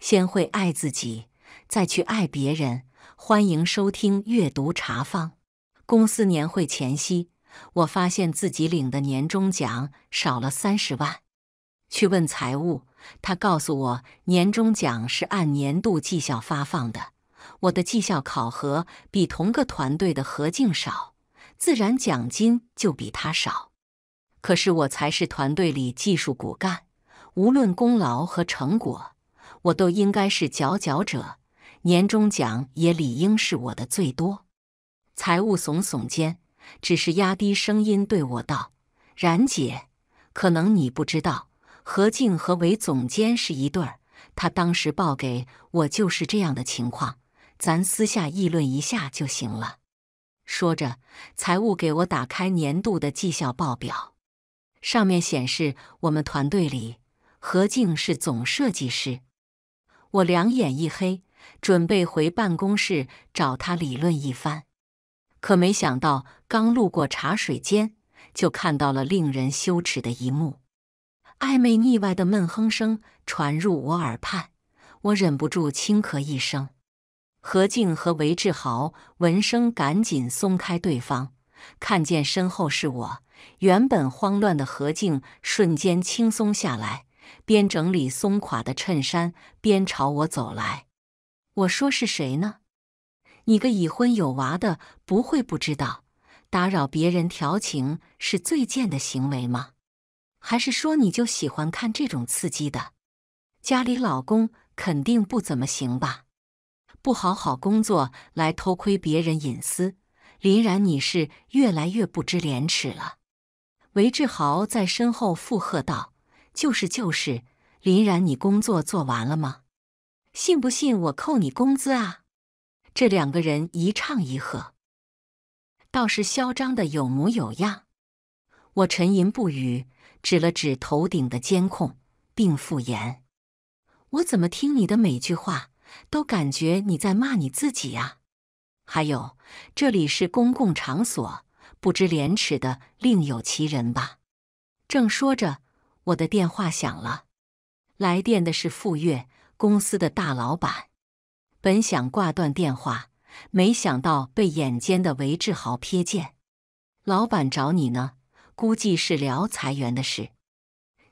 先会爱自己，再去爱别人。欢迎收听阅读茶坊。公司年会前夕，我发现自己领的年终奖少了三十万。去问财务，他告诉我，年终奖是按年度绩效发放的。我的绩效考核比同个团队的何静少，自然奖金就比他少。可是我才是团队里技术骨干，无论功劳和成果。我都应该是佼佼者，年终奖也理应是我的最多。财务耸耸肩，只是压低声音对我道：“冉姐，可能你不知道，何静和韦总监是一对儿，他当时报给我就是这样的情况，咱私下议论一下就行了。”说着，财务给我打开年度的绩效报表，上面显示我们团队里何静是总设计师。我两眼一黑，准备回办公室找他理论一番，可没想到刚路过茶水间，就看到了令人羞耻的一幕。暧昧腻歪的闷哼声传入我耳畔，我忍不住轻咳一声。何静和韦志豪闻声赶紧松开对方，看见身后是我，原本慌乱的何静瞬间轻松下来。边整理松垮的衬衫，边朝我走来。我说：“是谁呢？你个已婚有娃的，不会不知道打扰别人调情是最贱的行为吗？还是说你就喜欢看这种刺激的？家里老公肯定不怎么行吧？不好好工作来偷窥别人隐私，林然，你是越来越不知廉耻了。”韦志豪在身后附和道。就是就是，林然，你工作做完了吗？信不信我扣你工资啊？这两个人一唱一和，倒是嚣张的有模有样。我沉吟不语，指了指头顶的监控，并复言：“我怎么听你的每句话，都感觉你在骂你自己呀？还有，这里是公共场所，不知廉耻的另有其人吧？”正说着。我的电话响了，来电的是傅月公司的大老板。本想挂断电话，没想到被眼尖的韦志豪瞥见。老板找你呢，估计是聊裁员的事。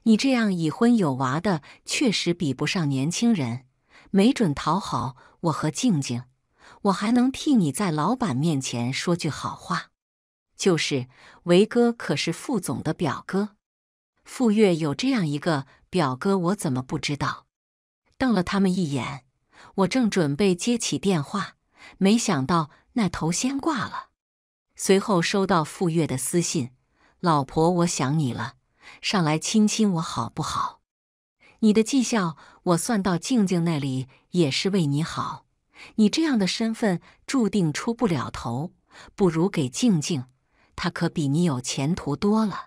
你这样已婚有娃的，确实比不上年轻人。没准讨好我和静静，我还能替你在老板面前说句好话。就是维哥可是副总的表哥。傅月有这样一个表哥，我怎么不知道？瞪了他们一眼，我正准备接起电话，没想到那头先挂了。随后收到傅月的私信：“老婆，我想你了，上来亲亲我好不好？你的绩效我算到静静那里也是为你好。你这样的身份注定出不了头，不如给静静，她可比你有前途多了。”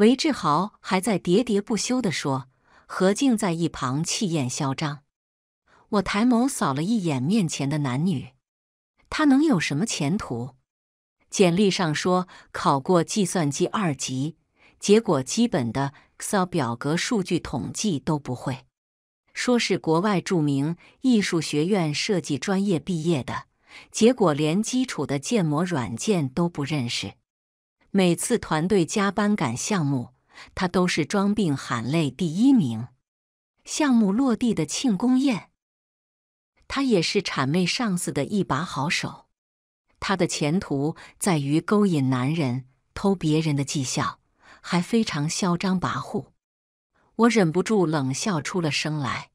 韦志豪还在喋喋不休地说，何静在一旁气焰嚣张。我抬眸扫了一眼面前的男女，他能有什么前途？简历上说考过计算机二级，结果基本的 Excel 表格数据统计都不会。说是国外著名艺术学院设计专业毕业的，结果连基础的建模软件都不认识。每次团队加班赶项目，他都是装病喊累第一名。项目落地的庆功宴，他也是谄媚上司的一把好手。他的前途在于勾引男人、偷别人的绩效，还非常嚣张跋扈。我忍不住冷笑出了声来。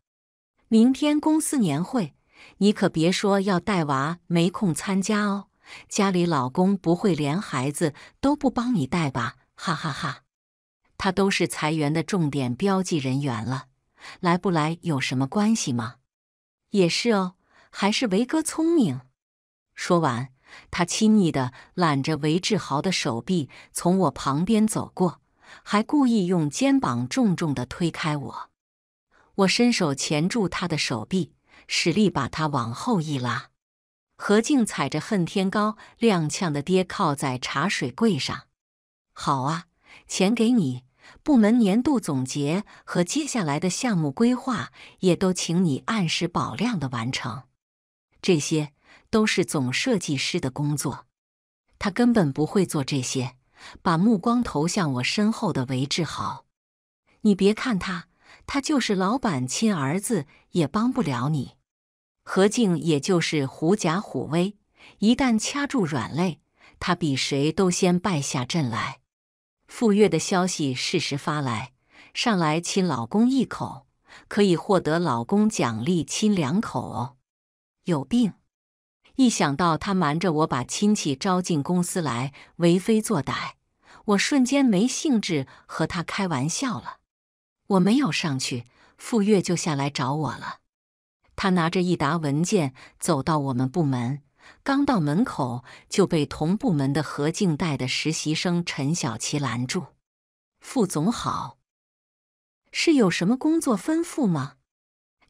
明天公司年会，你可别说要带娃没空参加哦。家里老公不会连孩子都不帮你带吧？哈哈哈，他都是裁员的重点标记人员了，来不来有什么关系吗？也是哦，还是维哥聪明。说完，他亲昵的揽着韦志豪的手臂从我旁边走过，还故意用肩膀重重的推开我。我伸手钳住他的手臂，使力把他往后一拉。何静踩着恨天高，踉跄的跌靠在茶水柜上。好啊，钱给你，部门年度总结和接下来的项目规划，也都请你按时保量的完成。这些都是总设计师的工作，他根本不会做这些。把目光投向我身后的韦志豪，你别看他，他就是老板亲儿子，也帮不了你。何静也就是狐假虎威，一旦掐住软肋，他比谁都先败下阵来。傅月的消息适时发来，上来亲老公一口，可以获得老公奖励亲两口哦。有病！一想到他瞒着我把亲戚招进公司来为非作歹，我瞬间没兴致和他开玩笑了。我没有上去，傅月就下来找我了。他拿着一沓文件走到我们部门，刚到门口就被同部门的何静带的实习生陈小琪拦住。“副总好，是有什么工作吩咐吗？”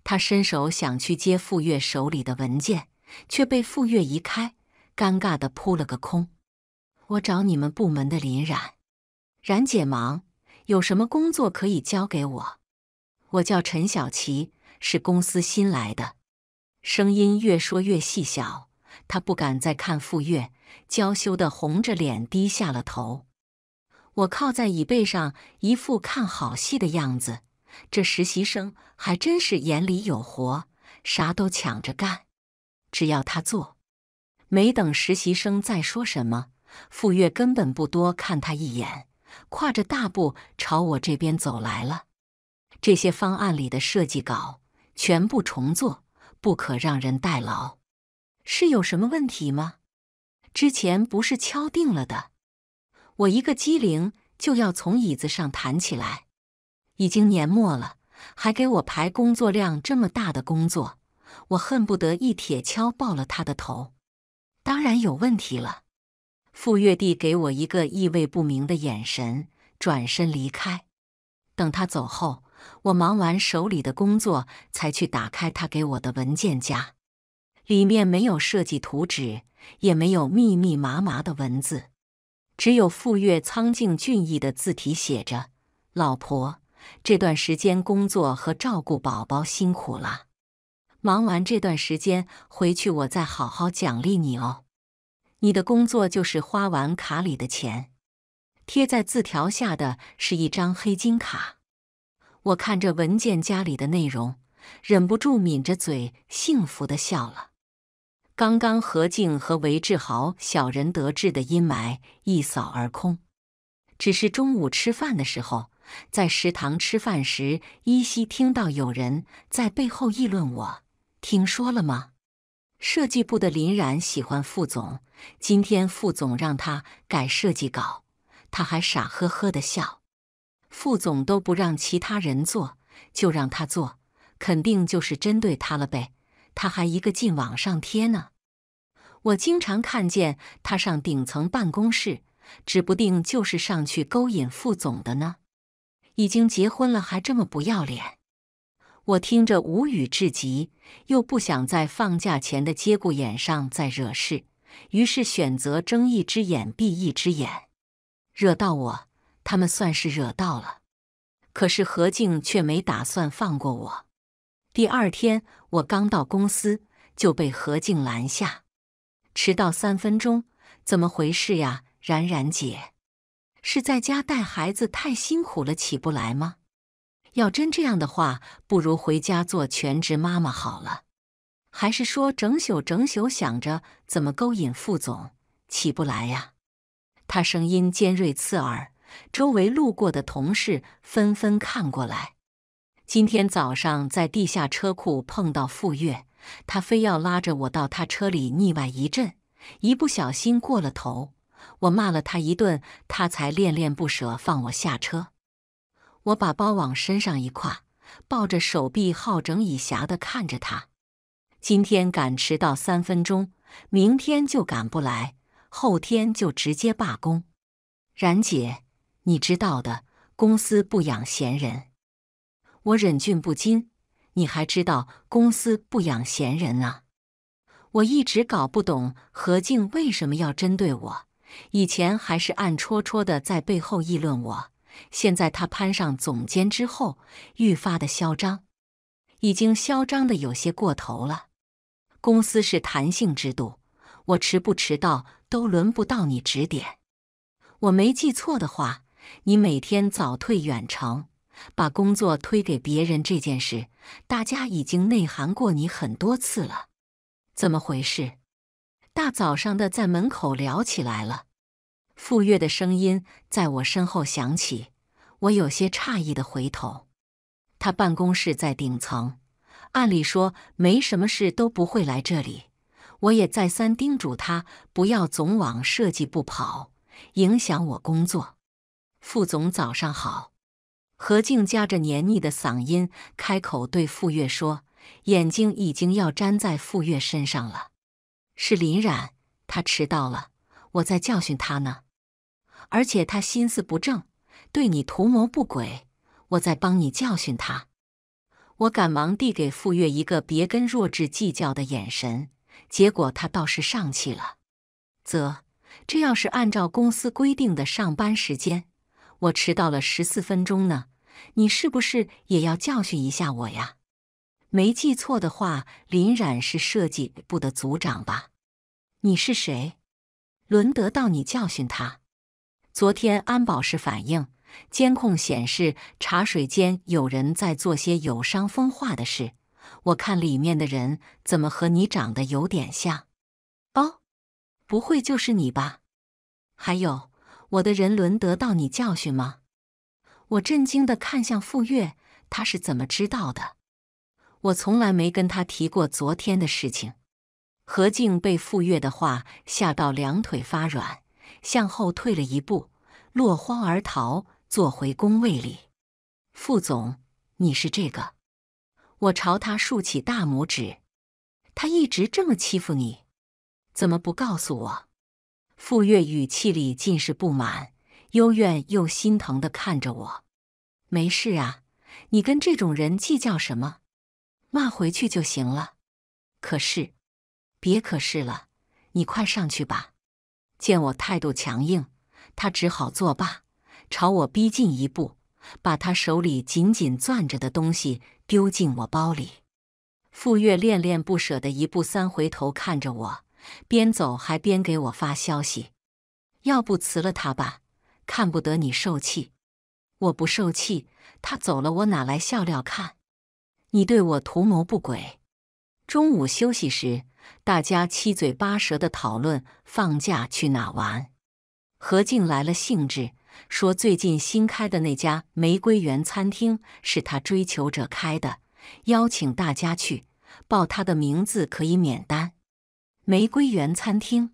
他伸手想去接傅月手里的文件，却被傅月移开，尴尬的扑了个空。“我找你们部门的林冉，冉姐忙，有什么工作可以交给我？我叫陈小琪。”是公司新来的，声音越说越细小。他不敢再看傅月，娇羞的红着脸低下了头。我靠在椅背上，一副看好戏的样子。这实习生还真是眼里有活，啥都抢着干。只要他做，没等实习生再说什么，傅月根本不多看他一眼，跨着大步朝我这边走来了。这些方案里的设计稿。全部重做，不可让人代劳，是有什么问题吗？之前不是敲定了的？我一个机灵就要从椅子上弹起来。已经年末了，还给我排工作量这么大的工作，我恨不得一铁锹爆了他的头。当然有问题了。傅月递给我一个意味不明的眼神，转身离开。等他走后。我忙完手里的工作，才去打开他给我的文件夹，里面没有设计图纸，也没有密密麻麻的文字，只有傅月苍劲俊逸的字体写着：“老婆，这段时间工作和照顾宝宝辛苦了，忙完这段时间回去，我再好好奖励你哦。你的工作就是花完卡里的钱。”贴在字条下的是一张黑金卡。我看着文件夹里的内容，忍不住抿着嘴，幸福的笑了。刚刚何静和韦志豪小人得志的阴霾一扫而空。只是中午吃饭的时候，在食堂吃饭时，依稀听到有人在背后议论我：“听说了吗？设计部的林然喜欢副总，今天副总让他改设计稿，他还傻呵呵的笑。”副总都不让其他人做，就让他做，肯定就是针对他了呗。他还一个劲往上贴呢。我经常看见他上顶层办公室，指不定就是上去勾引副总的呢。已经结婚了还这么不要脸，我听着无语至极，又不想在放假前的节骨眼上再惹事，于是选择睁一只眼闭一只眼，惹到我。他们算是惹到了，可是何静却没打算放过我。第二天，我刚到公司就被何静拦下，迟到三分钟，怎么回事呀？冉冉姐，是在家带孩子太辛苦了，起不来吗？要真这样的话，不如回家做全职妈妈好了。还是说整宿整宿想着怎么勾引副总，起不来呀？他声音尖锐刺耳。周围路过的同事纷纷看过来。今天早上在地下车库碰到傅月，他非要拉着我到他车里腻歪一阵，一不小心过了头，我骂了他一顿，他才恋恋不舍放我下车。我把包往身上一挎，抱着手臂，好整以暇地看着他。今天敢迟到三分钟，明天就赶不来，后天就直接罢工。然姐。你知道的，公司不养闲人。我忍俊不禁，你还知道公司不养闲人啊？我一直搞不懂何静为什么要针对我。以前还是暗戳戳的在背后议论我，现在他攀上总监之后，愈发的嚣张，已经嚣张的有些过头了。公司是弹性制度，我迟不迟到都轮不到你指点。我没记错的话。你每天早退远程，把工作推给别人这件事，大家已经内涵过你很多次了，怎么回事？大早上的在门口聊起来了。傅月的声音在我身后响起，我有些诧异的回头。他办公室在顶层，按理说没什么事都不会来这里。我也再三叮嘱他不要总往设计部跑，影响我工作。副总早上好，何静夹着黏腻的嗓音开口对傅月说，眼睛已经要粘在傅月身上了。是林冉，他迟到了，我在教训他呢。而且他心思不正，对你图谋不轨，我在帮你教训他。我赶忙递给傅月一个别跟弱智计较的眼神，结果他倒是上气了。啧，这要是按照公司规定的上班时间。我迟到了十四分钟呢，你是不是也要教训一下我呀？没记错的话，林冉是设计部的组长吧？你是谁？轮得到你教训他？昨天安保室反映，监控显示茶水间有人在做些有伤风化的事。我看里面的人怎么和你长得有点像？哦，不会就是你吧？还有。我的人伦得到你教训吗？我震惊的看向傅月，他是怎么知道的？我从来没跟他提过昨天的事情。何静被傅月的话吓到，两腿发软，向后退了一步，落荒而逃，坐回工位里。傅总，你是这个？我朝他竖起大拇指。他一直这么欺负你，怎么不告诉我？傅月语气里尽是不满、幽怨又心疼的看着我：“没事啊，你跟这种人计较什么？骂回去就行了。”“可是，别可是了，你快上去吧。”见我态度强硬，他只好作罢，朝我逼近一步，把他手里紧紧攥着的东西丢进我包里。傅月恋恋不舍的一步三回头看着我。边走还边给我发消息，要不辞了他吧，看不得你受气。我不受气，他走了我哪来笑料看？你对我图谋不轨。中午休息时，大家七嘴八舌的讨论放假去哪玩。何静来了兴致，说最近新开的那家玫瑰园餐厅是他追求者开的，邀请大家去，报他的名字可以免单。玫瑰园餐厅，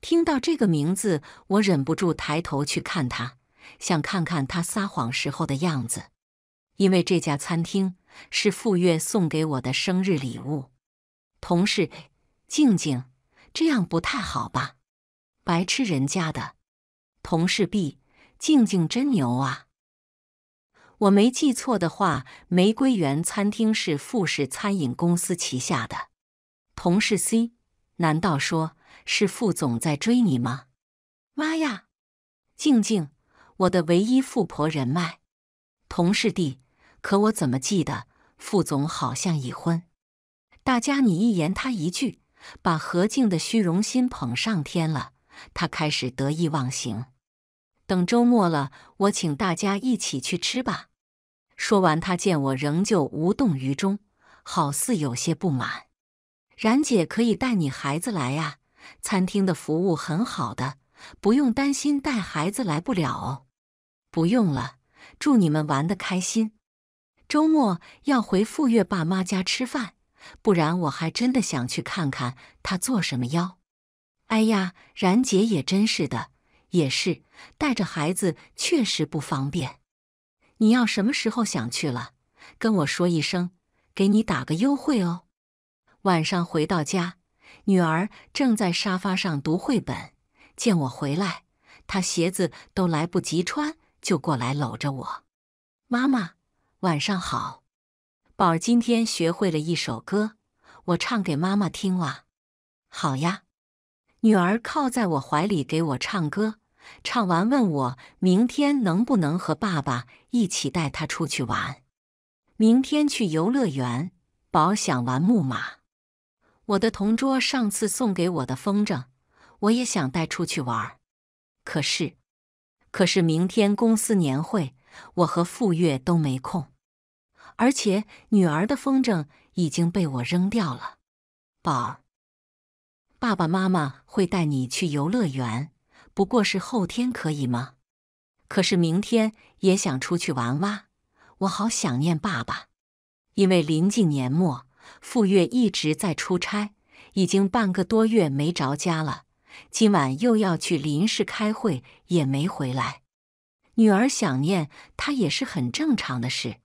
听到这个名字，我忍不住抬头去看他，想看看他撒谎时候的样子。因为这家餐厅是傅月送给我的生日礼物。同事，静静，这样不太好吧？白吃人家的。同事 B，静静真牛啊！我没记错的话，玫瑰园餐厅是富士餐饮公司旗下的。同事 C。难道说是副总在追你吗？妈呀，静静，我的唯一富婆人脉，同事弟。可我怎么记得副总好像已婚？大家你一言他一句，把何静的虚荣心捧上天了。他开始得意忘形。等周末了，我请大家一起去吃吧。说完，他见我仍旧无动于衷，好似有些不满。冉姐可以带你孩子来呀，餐厅的服务很好的，不用担心带孩子来不了哦。不用了，祝你们玩的开心。周末要回傅月爸妈家吃饭，不然我还真的想去看看他做什么妖。哎呀，冉姐也真是的，也是带着孩子确实不方便。你要什么时候想去了，跟我说一声，给你打个优惠哦。晚上回到家，女儿正在沙发上读绘本。见我回来，她鞋子都来不及穿，就过来搂着我：“妈妈，晚上好，宝儿今天学会了一首歌，我唱给妈妈听哇。好呀。”女儿靠在我怀里给我唱歌，唱完问我：“明天能不能和爸爸一起带他出去玩？明天去游乐园，宝想玩木马。”我的同桌上次送给我的风筝，我也想带出去玩。可是，可是明天公司年会，我和傅月都没空。而且女儿的风筝已经被我扔掉了。宝，爸爸妈妈会带你去游乐园，不过是后天，可以吗？可是明天也想出去玩玩，我好想念爸爸，因为临近年末。傅月一直在出差，已经半个多月没着家了。今晚又要去林氏开会，也没回来。女儿想念他也是很正常的事。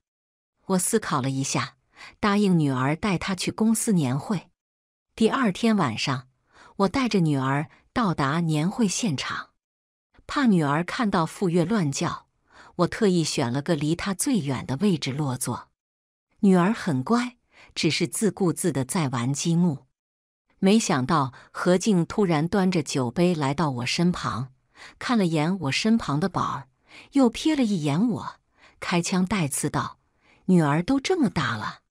我思考了一下，答应女儿带她去公司年会。第二天晚上，我带着女儿到达年会现场，怕女儿看到傅月乱叫，我特意选了个离她最远的位置落座。女儿很乖。只是自顾自的在玩积木，没想到何静突然端着酒杯来到我身旁，看了眼我身旁的宝儿，又瞥了一眼我，开腔带刺道：“女儿都这么大了，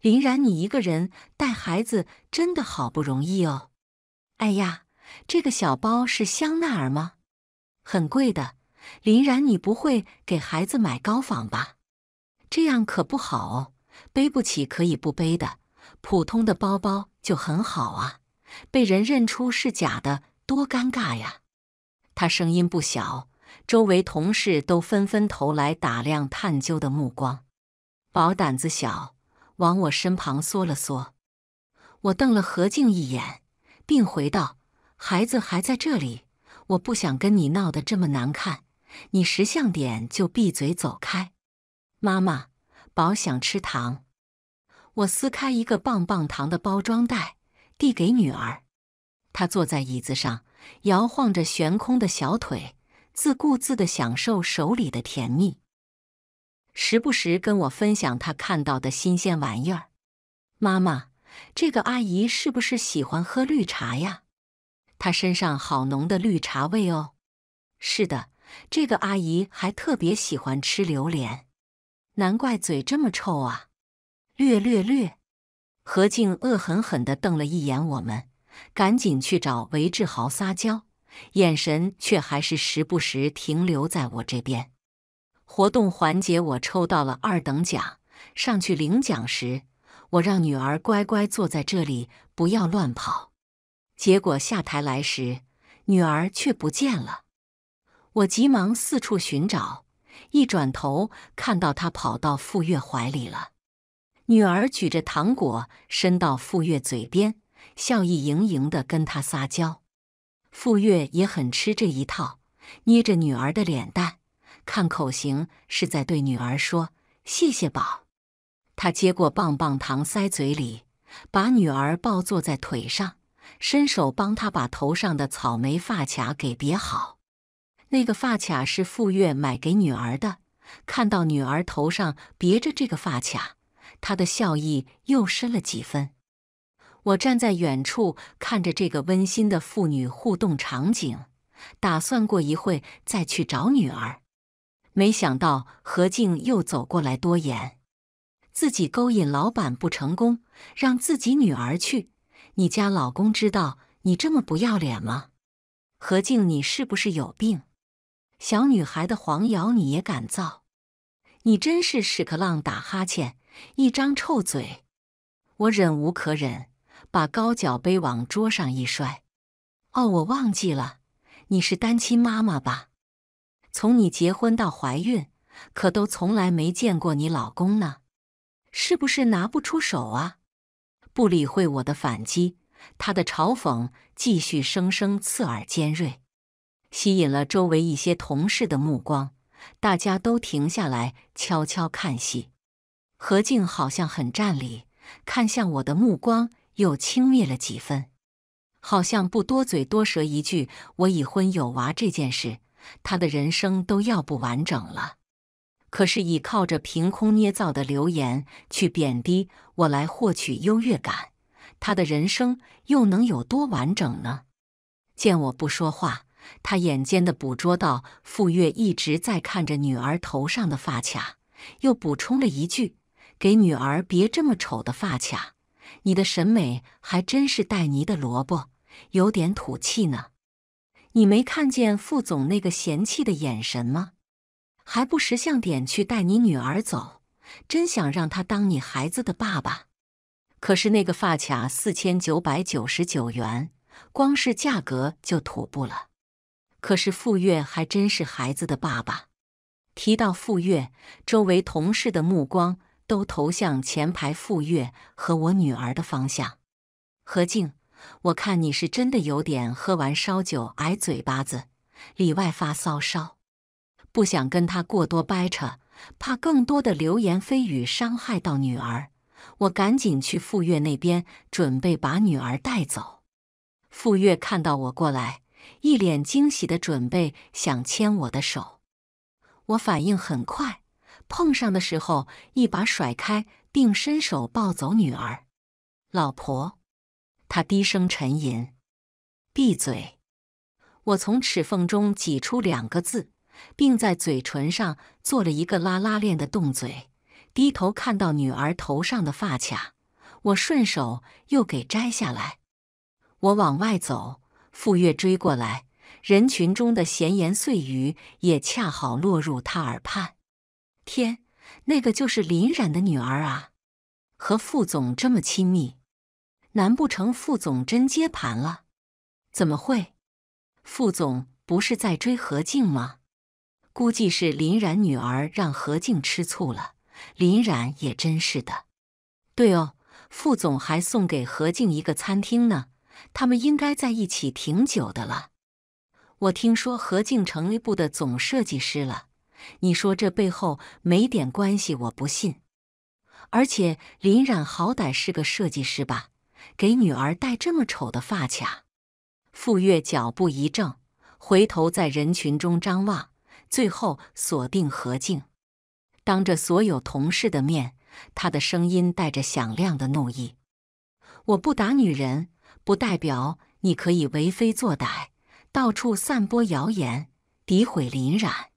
林然，你一个人带孩子真的好不容易哦。”“哎呀，这个小包是香奈儿吗？很贵的。”“林然，你不会给孩子买高仿吧？这样可不好哦。”背不起可以不背的，普通的包包就很好啊。被人认出是假的，多尴尬呀！他声音不小，周围同事都纷纷投来打量、探究的目光。宝胆子小，往我身旁缩了缩。我瞪了何静一眼，并回道：“孩子还在这里，我不想跟你闹得这么难看。你识相点，就闭嘴走开。”妈妈。宝想吃糖，我撕开一个棒棒糖的包装袋，递给女儿。她坐在椅子上，摇晃着悬空的小腿，自顾自的享受手里的甜蜜，时不时跟我分享她看到的新鲜玩意儿。妈妈，这个阿姨是不是喜欢喝绿茶呀？她身上好浓的绿茶味哦。是的，这个阿姨还特别喜欢吃榴莲。难怪嘴这么臭啊！略略略，何静恶狠狠的瞪了一眼我们，赶紧去找韦志豪撒娇，眼神却还是时不时停留在我这边。活动环节，我抽到了二等奖，上去领奖时，我让女儿乖乖坐在这里，不要乱跑。结果下台来时，女儿却不见了，我急忙四处寻找。一转头，看到他跑到傅月怀里了。女儿举着糖果伸到傅月嘴边，笑意盈盈的跟他撒娇。傅月也很吃这一套，捏着女儿的脸蛋，看口型是在对女儿说“谢谢宝”。他接过棒棒糖塞嘴里，把女儿抱坐在腿上，伸手帮她把头上的草莓发卡给别好。那个发卡是傅月买给女儿的，看到女儿头上别着这个发卡，她的笑意又深了几分。我站在远处看着这个温馨的父女互动场景，打算过一会再去找女儿。没想到何静又走过来多言，自己勾引老板不成功，让自己女儿去。你家老公知道你这么不要脸吗？何静，你是不是有病？小女孩的黄谣你也敢造？你真是屎壳郎打哈欠，一张臭嘴！我忍无可忍，把高脚杯往桌上一摔。哦，我忘记了，你是单亲妈妈吧？从你结婚到怀孕，可都从来没见过你老公呢，是不是拿不出手啊？不理会我的反击，他的嘲讽继续声声刺耳尖锐。吸引了周围一些同事的目光，大家都停下来悄悄看戏。何静好像很占理，看向我的目光又轻蔑了几分，好像不多嘴多舌一句“我已婚有娃”这件事，他的人生都要不完整了。可是依靠着凭空捏造的流言去贬低我来获取优越感，他的人生又能有多完整呢？见我不说话。他眼尖地捕捉到傅月一直在看着女儿头上的发卡，又补充了一句：“给女儿别这么丑的发卡，你的审美还真是带泥的萝卜，有点土气呢。你没看见傅总那个嫌弃的眼神吗？还不识相点去带你女儿走，真想让他当你孩子的爸爸。可是那个发卡四千九百九十九元，光是价格就土不了。”可是傅月还真是孩子的爸爸。提到傅月，周围同事的目光都投向前排傅月和我女儿的方向。何静，我看你是真的有点喝完烧酒挨嘴巴子，里外发骚骚。不想跟他过多掰扯，怕更多的流言蜚语伤害到女儿，我赶紧去傅月那边准备把女儿带走。傅月看到我过来。一脸惊喜的准备想牵我的手，我反应很快，碰上的时候一把甩开，并伸手抱走女儿。老婆，他低声沉吟，闭嘴。我从齿缝中挤出两个字，并在嘴唇上做了一个拉拉链的动嘴。低头看到女儿头上的发卡，我顺手又给摘下来。我往外走。傅月追过来，人群中的闲言碎语也恰好落入他耳畔。天，那个就是林冉的女儿啊，和傅总这么亲密，难不成傅总真接盘了？怎么会？傅总不是在追何静吗？估计是林冉女儿让何静吃醋了。林冉也真是的。对哦，傅总还送给何静一个餐厅呢。他们应该在一起挺久的了。我听说何静成立部的总设计师了，你说这背后没点关系我不信。而且林冉好歹是个设计师吧，给女儿戴这么丑的发卡。傅月脚步一正，回头在人群中张望，最后锁定何静。当着所有同事的面，他的声音带着响亮的怒意：“我不打女人。”不代表你可以为非作歹，到处散播谣言，诋毁林冉。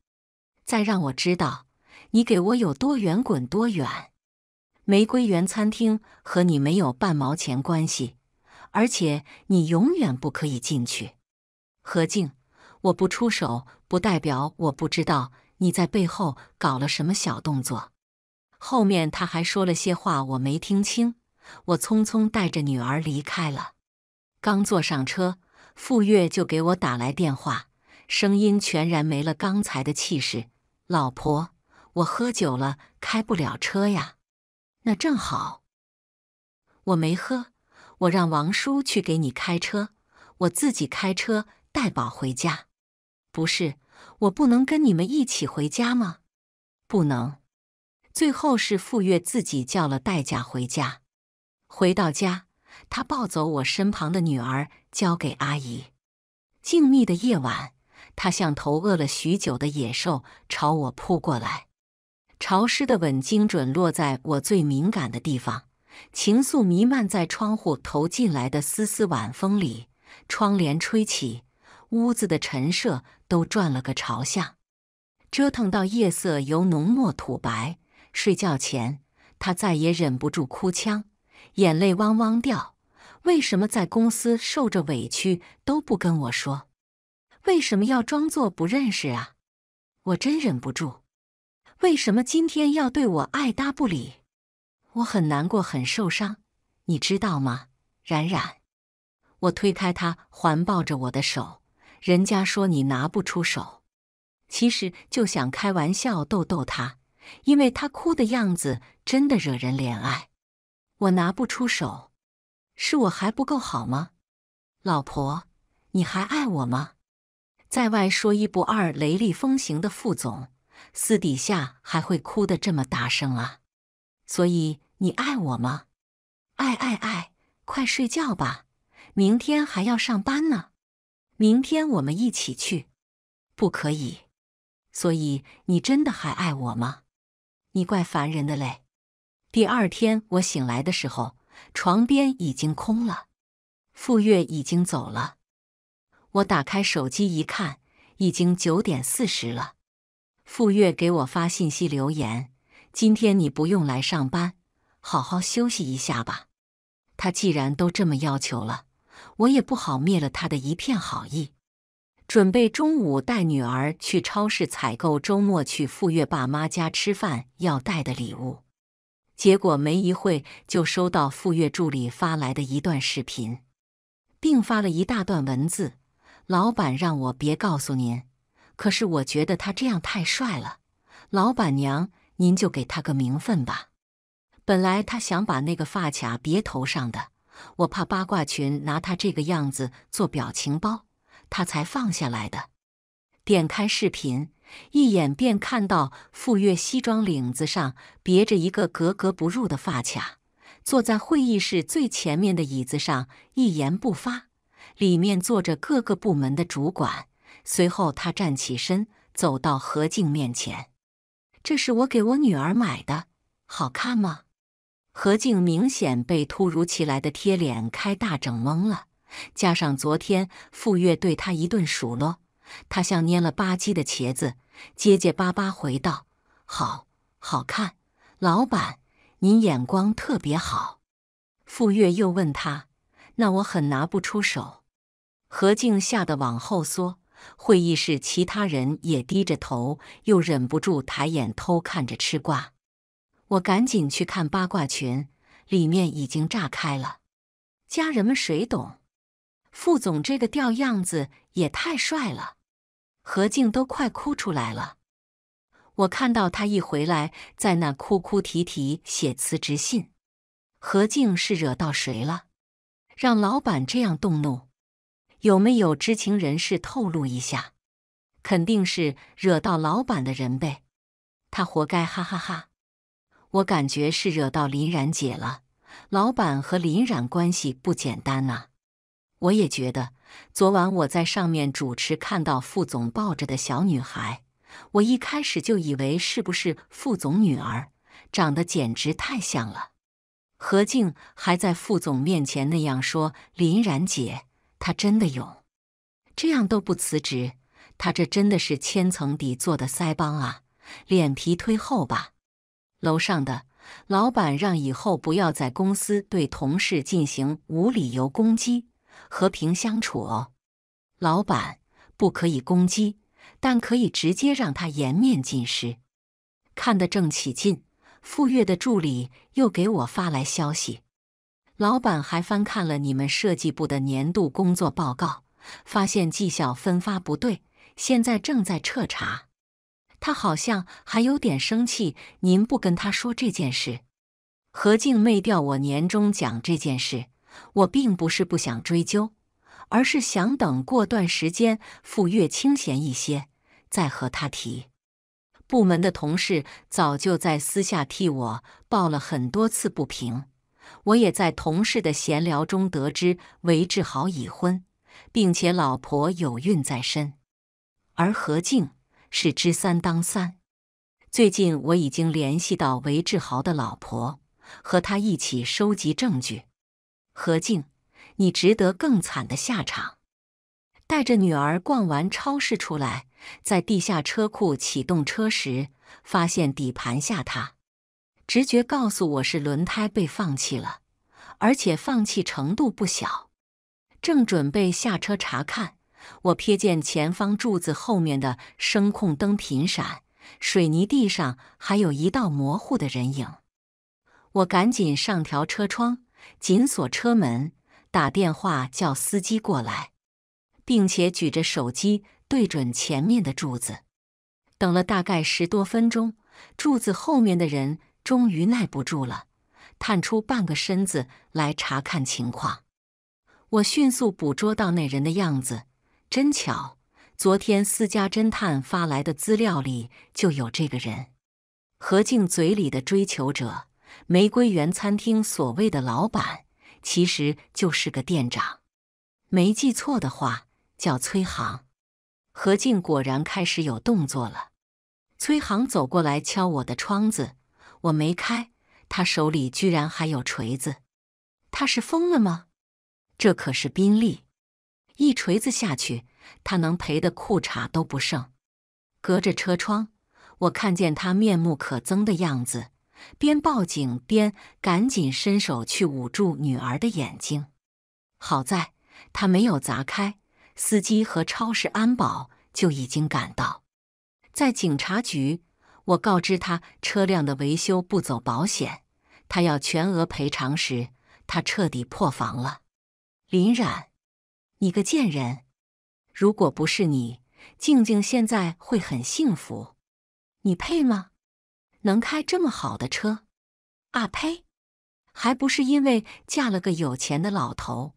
再让我知道你给我有多远，滚多远！玫瑰园餐厅和你没有半毛钱关系，而且你永远不可以进去。何静，我不出手，不代表我不知道你在背后搞了什么小动作。后面他还说了些话，我没听清。我匆匆带着女儿离开了。刚坐上车，傅月就给我打来电话，声音全然没了刚才的气势。老婆，我喝酒了，开不了车呀。那正好，我没喝，我让王叔去给你开车，我自己开车带宝回家。不是，我不能跟你们一起回家吗？不能。最后是傅月自己叫了代驾回家。回到家。他抱走我身旁的女儿，交给阿姨。静谧的夜晚，他像头饿了许久的野兽，朝我扑过来。潮湿的吻精准落在我最敏感的地方，情愫弥漫在窗户投进来的丝丝晚风里。窗帘吹起，屋子的陈设都转了个朝向。折腾到夜色由浓墨吐白，睡觉前，他再也忍不住哭腔。眼泪汪汪掉，为什么在公司受着委屈都不跟我说？为什么要装作不认识啊？我真忍不住，为什么今天要对我爱搭不理？我很难过，很受伤，你知道吗，冉冉？我推开他，环抱着我的手。人家说你拿不出手，其实就想开玩笑逗逗他，因为他哭的样子真的惹人怜爱。我拿不出手，是我还不够好吗？老婆，你还爱我吗？在外说一不二、雷厉风行的副总，私底下还会哭得这么大声啊？所以你爱我吗？爱爱爱，快睡觉吧，明天还要上班呢。明天我们一起去，不可以。所以你真的还爱我吗？你怪烦人的嘞。第二天我醒来的时候，床边已经空了，傅月已经走了。我打开手机一看，已经九点四十了。傅月给我发信息留言：“今天你不用来上班，好好休息一下吧。”他既然都这么要求了，我也不好灭了他的一片好意。准备中午带女儿去超市采购，周末去傅月爸妈家吃饭要带的礼物。结果没一会就收到傅月助理发来的一段视频，并发了一大段文字。老板让我别告诉您，可是我觉得他这样太帅了，老板娘您就给他个名分吧。本来他想把那个发卡别头上的，我怕八卦群拿他这个样子做表情包，他才放下来的。点开视频。一眼便看到傅月西装领子上别着一个格格不入的发卡，坐在会议室最前面的椅子上一言不发。里面坐着各个部门的主管。随后他站起身，走到何静面前：“这是我给我女儿买的，好看吗？”何静明显被突如其来的贴脸开大整懵了，加上昨天傅月对他一顿数落。他像蔫了吧唧的茄子，结结巴巴回道：“好，好看，老板，您眼光特别好。”傅月又问他：“那我很拿不出手。”何静吓得往后缩，会议室其他人也低着头，又忍不住抬眼偷看着吃瓜。我赶紧去看八卦群，里面已经炸开了。家人们，谁懂？副总这个调样子也太帅了，何静都快哭出来了。我看到他一回来，在那哭哭啼啼写辞职信。何静是惹到谁了？让老板这样动怒？有没有知情人士透露一下？肯定是惹到老板的人呗，他活该！哈哈哈。我感觉是惹到林冉姐了。老板和林冉关系不简单啊。我也觉得，昨晚我在上面主持，看到副总抱着的小女孩，我一开始就以为是不是副总女儿，长得简直太像了。何静还在副总面前那样说林然姐，她真的有，这样都不辞职，她这真的是千层底做的腮帮啊，脸皮忒厚吧？楼上的，老板让以后不要在公司对同事进行无理由攻击。和平相处哦，老板不可以攻击，但可以直接让他颜面尽失。看得正起劲，傅月的助理又给我发来消息。老板还翻看了你们设计部的年度工作报告，发现绩效分发不对，现在正在彻查。他好像还有点生气，您不跟他说这件事，何静没调我年终奖这件事。我并不是不想追究，而是想等过段时间傅月清闲一些，再和他提。部门的同事早就在私下替我抱了很多次不平，我也在同事的闲聊中得知韦志豪已婚，并且老婆有孕在身，而何静是知三当三。最近我已经联系到韦志豪的老婆，和他一起收集证据。何静，你值得更惨的下场。带着女儿逛完超市出来，在地下车库启动车时，发现底盘下塌。直觉告诉我是轮胎被放气了，而且放气程度不小。正准备下车查看，我瞥见前方柱子后面的声控灯频闪，水泥地上还有一道模糊的人影。我赶紧上调车窗。紧锁车门，打电话叫司机过来，并且举着手机对准前面的柱子。等了大概十多分钟，柱子后面的人终于耐不住了，探出半个身子来查看情况。我迅速捕捉到那人的样子，真巧，昨天私家侦探发来的资料里就有这个人——何静嘴里的追求者。玫瑰园餐厅所谓的老板，其实就是个店长。没记错的话，叫崔航。何静果然开始有动作了。崔航走过来敲我的窗子，我没开。他手里居然还有锤子，他是疯了吗？这可是宾利，一锤子下去，他能赔的裤衩都不剩。隔着车窗，我看见他面目可憎的样子。边报警边赶紧伸手去捂住女儿的眼睛，好在她没有砸开。司机和超市安保就已经赶到。在警察局，我告知他车辆的维修不走保险，他要全额赔偿时，他彻底破防了。林冉，你个贱人！如果不是你，静静现在会很幸福。你配吗？能开这么好的车，啊呸，还不是因为嫁了个有钱的老头？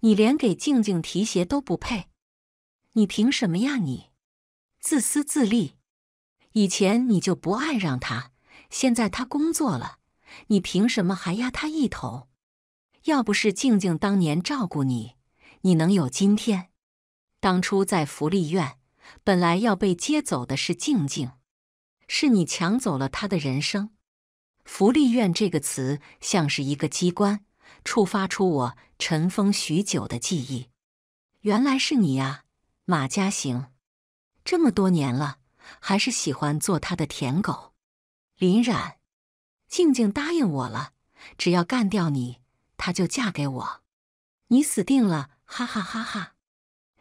你连给静静提鞋都不配，你凭什么呀？你自私自利，以前你就不爱让他，现在他工作了，你凭什么还压他一头？要不是静静当年照顾你，你能有今天？当初在福利院，本来要被接走的是静静。是你抢走了他的人生。福利院这个词像是一个机关，触发出我尘封许久的记忆。原来是你呀，马嘉行！这么多年了，还是喜欢做他的舔狗。林冉，静静答应我了，只要干掉你，他就嫁给我。你死定了！哈哈哈哈！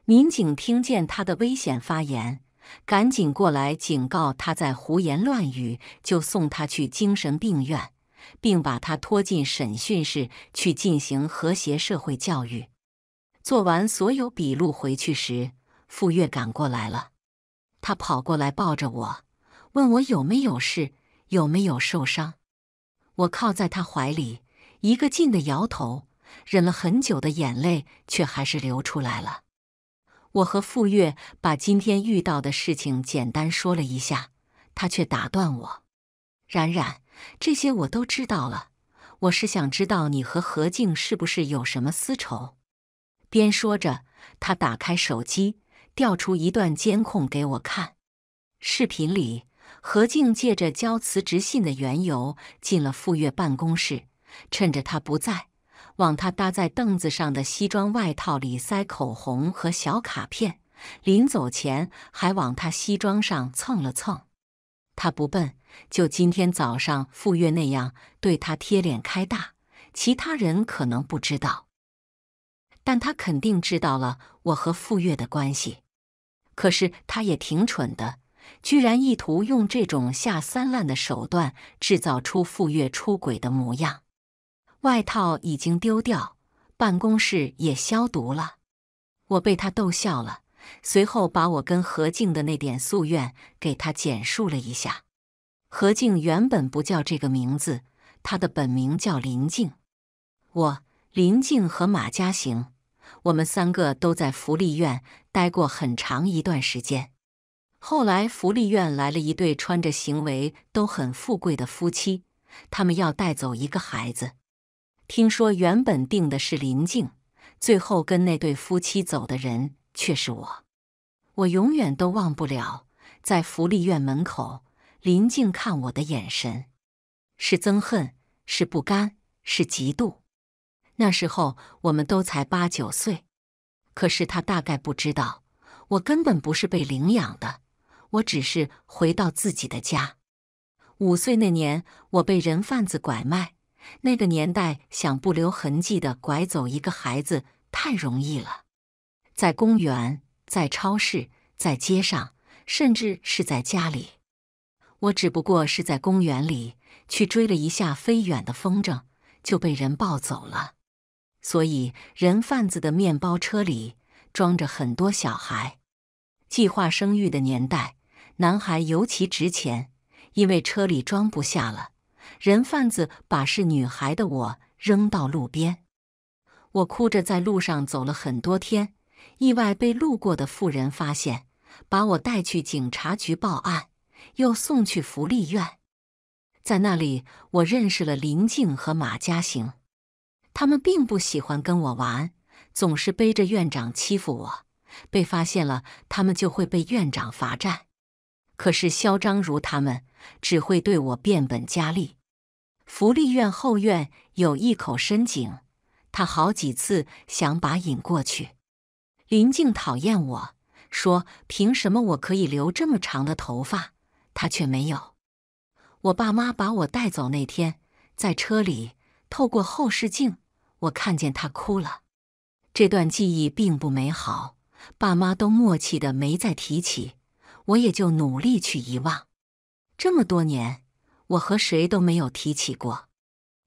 民警听见他的危险发言。赶紧过来警告他，在胡言乱语，就送他去精神病院，并把他拖进审讯室去进行和谐社会教育。做完所有笔录回去时，傅月赶过来了，他跑过来抱着我，问我有没有事，有没有受伤。我靠在他怀里，一个劲的摇头，忍了很久的眼泪却还是流出来了。我和傅月把今天遇到的事情简单说了一下，他却打断我：“冉冉，这些我都知道了，我是想知道你和何静是不是有什么私仇。”边说着，他打开手机，调出一段监控给我看。视频里，何静借着交辞职信的缘由进了傅月办公室，趁着他不在。往他搭在凳子上的西装外套里塞口红和小卡片，临走前还往他西装上蹭了蹭。他不笨，就今天早上傅月那样对他贴脸开大，其他人可能不知道，但他肯定知道了我和傅月的关系。可是他也挺蠢的，居然意图用这种下三滥的手段制造出傅月出轨的模样。外套已经丢掉，办公室也消毒了。我被他逗笑了。随后，把我跟何静的那点夙愿给他简述了一下。何静原本不叫这个名字，她的本名叫林静。我林静和马嘉行，我们三个都在福利院待过很长一段时间。后来，福利院来了一对穿着、行为都很富贵的夫妻，他们要带走一个孩子。听说原本定的是林静，最后跟那对夫妻走的人却是我。我永远都忘不了在福利院门口，林静看我的眼神，是憎恨，是不甘，是嫉妒。那时候我们都才八九岁，可是他大概不知道，我根本不是被领养的，我只是回到自己的家。五岁那年，我被人贩子拐卖。那个年代，想不留痕迹的拐走一个孩子太容易了，在公园、在超市、在街上，甚至是在家里。我只不过是在公园里去追了一下飞远的风筝，就被人抱走了。所以，人贩子的面包车里装着很多小孩。计划生育的年代，男孩尤其值钱，因为车里装不下了。人贩子把是女孩的我扔到路边，我哭着在路上走了很多天，意外被路过的妇人发现，把我带去警察局报案，又送去福利院。在那里，我认识了林静和马嘉行，他们并不喜欢跟我玩，总是背着院长欺负我。被发现了，他们就会被院长罚站。可是嚣张如他们，只会对我变本加厉。福利院后院有一口深井，他好几次想把引过去。林静讨厌我说：“凭什么我可以留这么长的头发，他却没有？”我爸妈把我带走那天，在车里透过后视镜，我看见他哭了。这段记忆并不美好，爸妈都默契的没再提起，我也就努力去遗忘。这么多年。我和谁都没有提起过，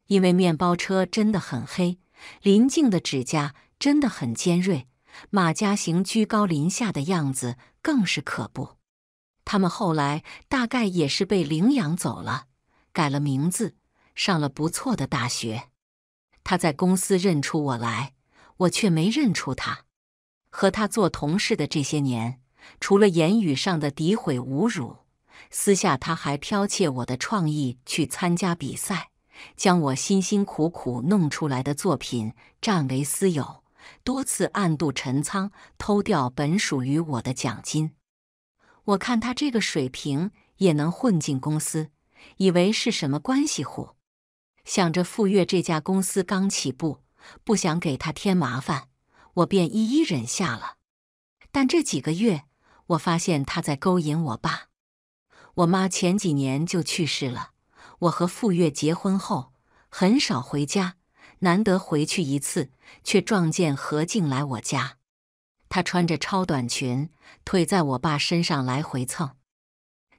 因为面包车真的很黑，林静的指甲真的很尖锐，马嘉行居高临下的样子更是可怖。他们后来大概也是被领养走了，改了名字，上了不错的大学。他在公司认出我来，我却没认出他。和他做同事的这些年，除了言语上的诋毁侮辱。私下他还剽窃我的创意去参加比赛，将我辛辛苦苦弄出来的作品占为私有，多次暗度陈仓偷掉本属于我的奖金。我看他这个水平也能混进公司，以为是什么关系户，想着傅悦这家公司刚起步，不想给他添麻烦，我便一一忍下了。但这几个月，我发现他在勾引我爸。我妈前几年就去世了。我和傅月结婚后很少回家，难得回去一次，却撞见何静来我家。她穿着超短裙，腿在我爸身上来回蹭。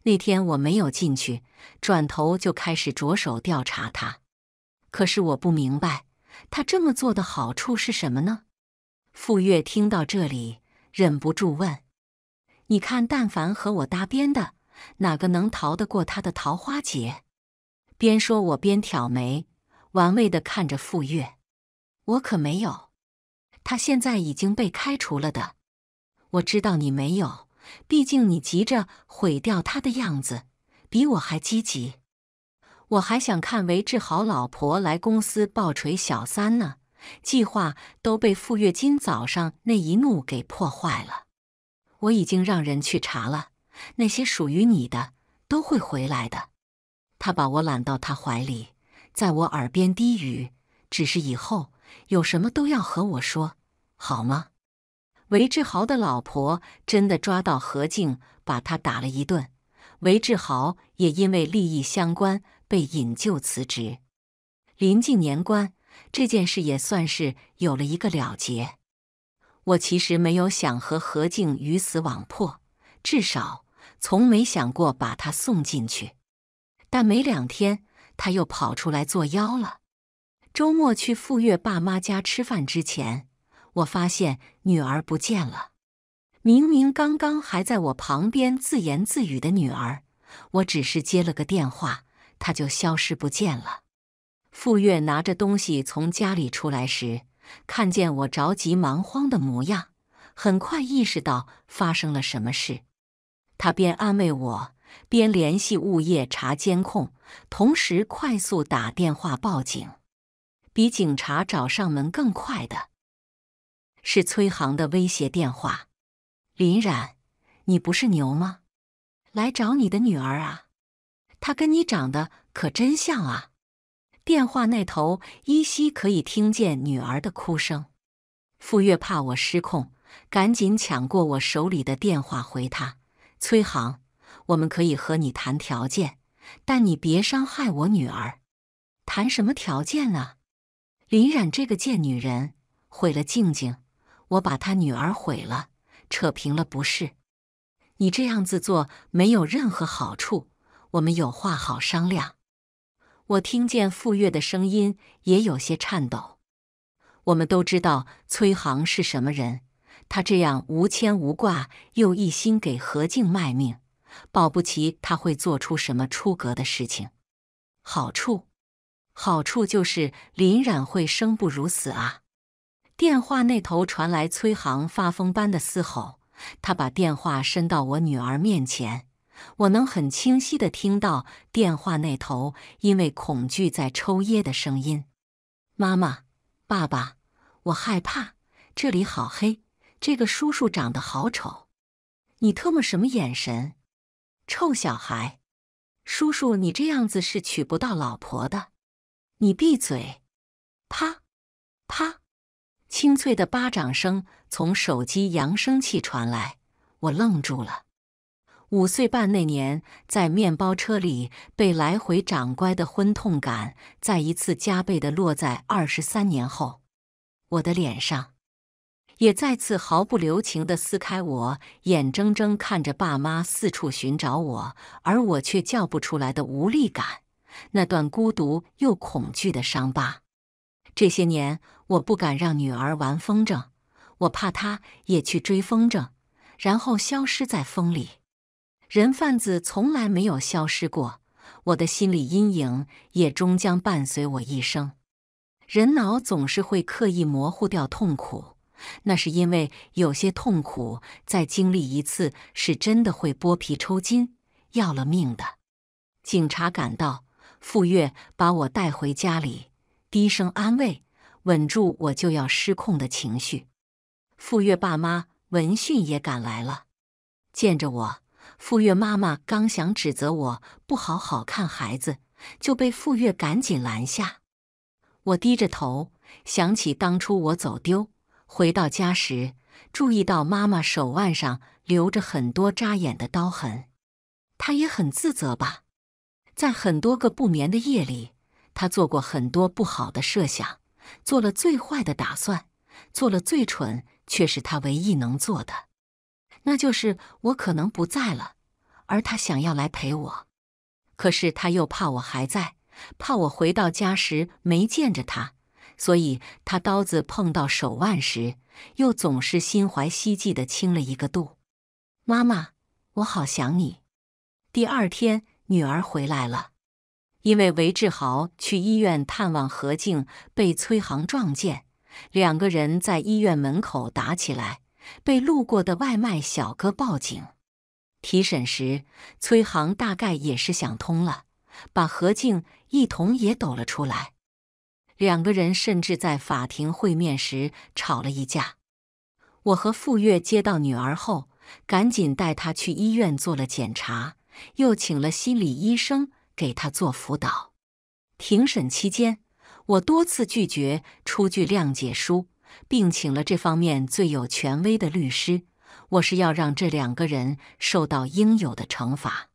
那天我没有进去，转头就开始着手调查他。可是我不明白，他这么做的好处是什么呢？傅月听到这里，忍不住问：“你看，但凡和我搭边的。”哪个能逃得过他的桃花劫？边说，我边挑眉，玩味的看着傅月。我可没有，他现在已经被开除了的。我知道你没有，毕竟你急着毁掉他的样子，比我还积极。我还想看韦志豪老婆来公司爆锤小三呢，计划都被傅月今早上那一怒给破坏了。我已经让人去查了。那些属于你的都会回来的。他把我揽到他怀里，在我耳边低语：“只是以后有什么都要和我说，好吗？”韦志豪的老婆真的抓到何静，把他打了一顿。韦志豪也因为利益相关被引咎辞职。临近年关，这件事也算是有了一个了结。我其实没有想和何静鱼死网破，至少。从没想过把他送进去，但没两天，他又跑出来作妖了。周末去傅月爸妈家吃饭之前，我发现女儿不见了。明明刚刚还在我旁边自言自语的女儿，我只是接了个电话，她就消失不见了。傅月拿着东西从家里出来时，看见我着急忙慌的模样，很快意识到发生了什么事。他边安慰我，边联系物业查监控，同时快速打电话报警。比警察找上门更快的，是崔航的威胁电话：“林冉，你不是牛吗？来找你的女儿啊！她跟你长得可真像啊！”电话那头依稀可以听见女儿的哭声。傅月怕我失控，赶紧抢过我手里的电话回他。崔航，我们可以和你谈条件，但你别伤害我女儿。谈什么条件啊？林冉这个贱女人毁了静静，我把她女儿毁了，扯平了不是？你这样子做没有任何好处，我们有话好商量。我听见傅月的声音也有些颤抖。我们都知道崔航是什么人。他这样无牵无挂，又一心给何静卖命，保不齐他会做出什么出格的事情。好处，好处就是林冉会生不如死啊！电话那头传来崔航发疯般的嘶吼，他把电话伸到我女儿面前，我能很清晰的听到电话那头因为恐惧在抽噎的声音。妈妈，爸爸，我害怕，这里好黑。这个叔叔长得好丑，你特么什么眼神，臭小孩！叔叔，你这样子是娶不到老婆的，你闭嘴！啪啪，清脆的巴掌声从手机扬声器传来，我愣住了。五岁半那年，在面包车里被来回掌乖的昏痛感再一次加倍的落在二十三年后我的脸上。也再次毫不留情地撕开我，眼睁睁看着爸妈四处寻找我，而我却叫不出来的无力感。那段孤独又恐惧的伤疤，这些年我不敢让女儿玩风筝，我怕她也去追风筝，然后消失在风里。人贩子从来没有消失过，我的心理阴影也终将伴随我一生。人脑总是会刻意模糊掉痛苦。那是因为有些痛苦，再经历一次是真的会剥皮抽筋，要了命的。警察赶到，傅月把我带回家里，低声安慰，稳住我就要失控的情绪。傅月爸妈闻讯也赶来了，见着我，傅月妈妈刚想指责我不好好看孩子，就被傅月赶紧拦下。我低着头，想起当初我走丢。回到家时，注意到妈妈手腕上留着很多扎眼的刀痕，她也很自责吧。在很多个不眠的夜里，他做过很多不好的设想，做了最坏的打算，做了最蠢却是他唯一能做的，那就是我可能不在了，而他想要来陪我，可是他又怕我还在，怕我回到家时没见着他。所以，他刀子碰到手腕时，又总是心怀希冀的轻了一个度。妈妈，我好想你。第二天，女儿回来了，因为韦志豪去医院探望何静，被崔航撞见，两个人在医院门口打起来，被路过的外卖小哥报警。提审时，崔航大概也是想通了，把何静一同也抖了出来。两个人甚至在法庭会面时吵了一架。我和傅月接到女儿后，赶紧带她去医院做了检查，又请了心理医生给她做辅导。庭审期间，我多次拒绝出具谅解书，并请了这方面最有权威的律师。我是要让这两个人受到应有的惩罚。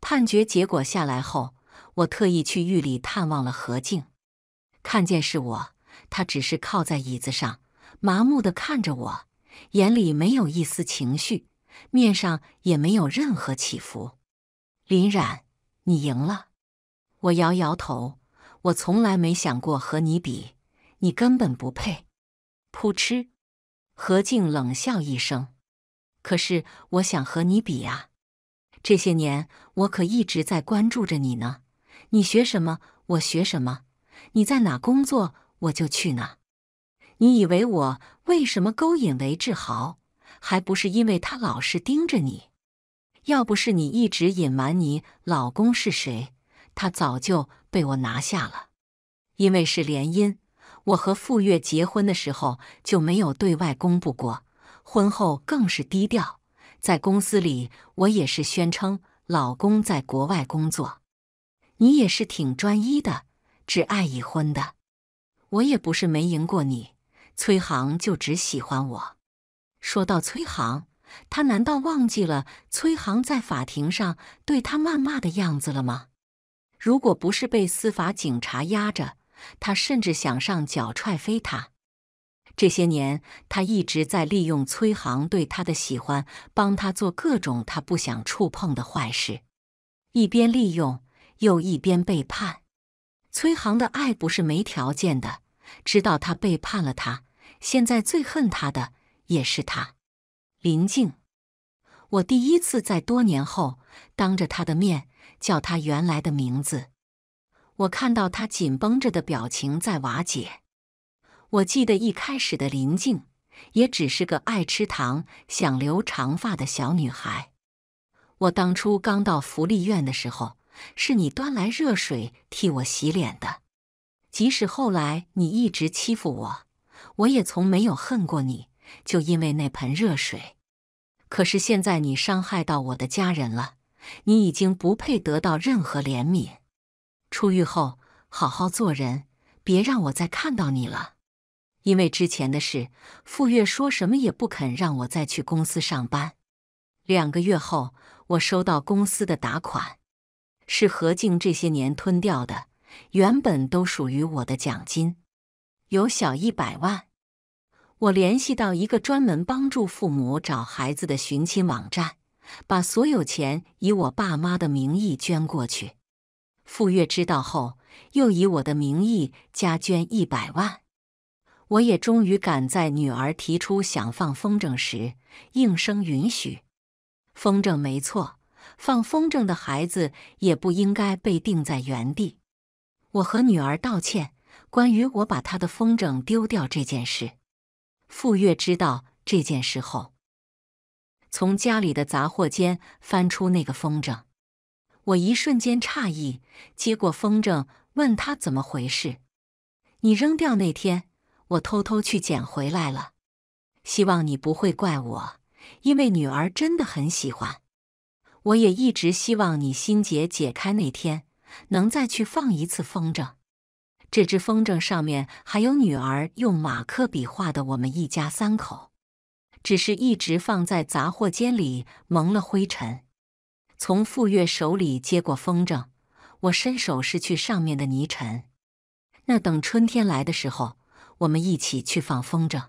判决结果下来后，我特意去狱里探望了何静。看见是我，他只是靠在椅子上，麻木的看着我，眼里没有一丝情绪，面上也没有任何起伏。林冉，你赢了。我摇摇头，我从来没想过和你比，你根本不配。扑哧，何静冷笑一声，可是我想和你比啊，这些年我可一直在关注着你呢，你学什么，我学什么。你在哪工作，我就去哪。你以为我为什么勾引韦志豪？还不是因为他老是盯着你。要不是你一直隐瞒你老公是谁，他早就被我拿下了。因为是联姻，我和傅月结婚的时候就没有对外公布过，婚后更是低调。在公司里，我也是宣称老公在国外工作。你也是挺专一的。只爱已婚的，我也不是没赢过你。崔航就只喜欢我。说到崔航，他难道忘记了崔航在法庭上对他谩骂的样子了吗？如果不是被司法警察压着，他甚至想上脚踹飞他。这些年，他一直在利用崔航对他的喜欢，帮他做各种他不想触碰的坏事，一边利用，又一边背叛。崔航的爱不是没条件的，知道他背叛了他，现在最恨他的也是他。林静，我第一次在多年后当着他的面叫他原来的名字，我看到他紧绷着的表情在瓦解。我记得一开始的林静，也只是个爱吃糖、想留长发的小女孩。我当初刚到福利院的时候。是你端来热水替我洗脸的，即使后来你一直欺负我，我也从没有恨过你，就因为那盆热水。可是现在你伤害到我的家人了，你已经不配得到任何怜悯。出狱后，好好做人，别让我再看到你了。因为之前的事，傅月说什么也不肯让我再去公司上班。两个月后，我收到公司的打款。是何静这些年吞掉的，原本都属于我的奖金，有小一百万。我联系到一个专门帮助父母找孩子的寻亲网站，把所有钱以我爸妈的名义捐过去。傅月知道后，又以我的名义加捐一百万。我也终于赶在女儿提出想放风筝时应声允许。风筝没错。放风筝的孩子也不应该被定在原地。我和女儿道歉，关于我把她的风筝丢掉这件事。傅月知道这件事后，从家里的杂货间翻出那个风筝。我一瞬间诧异，接过风筝，问他怎么回事。你扔掉那天，我偷偷去捡回来了。希望你不会怪我，因为女儿真的很喜欢。我也一直希望你心结解开那天，能再去放一次风筝。这只风筝上面还有女儿用马克笔画的我们一家三口，只是一直放在杂货间里蒙了灰尘。从傅月手里接过风筝，我伸手拭去上面的泥尘。那等春天来的时候，我们一起去放风筝。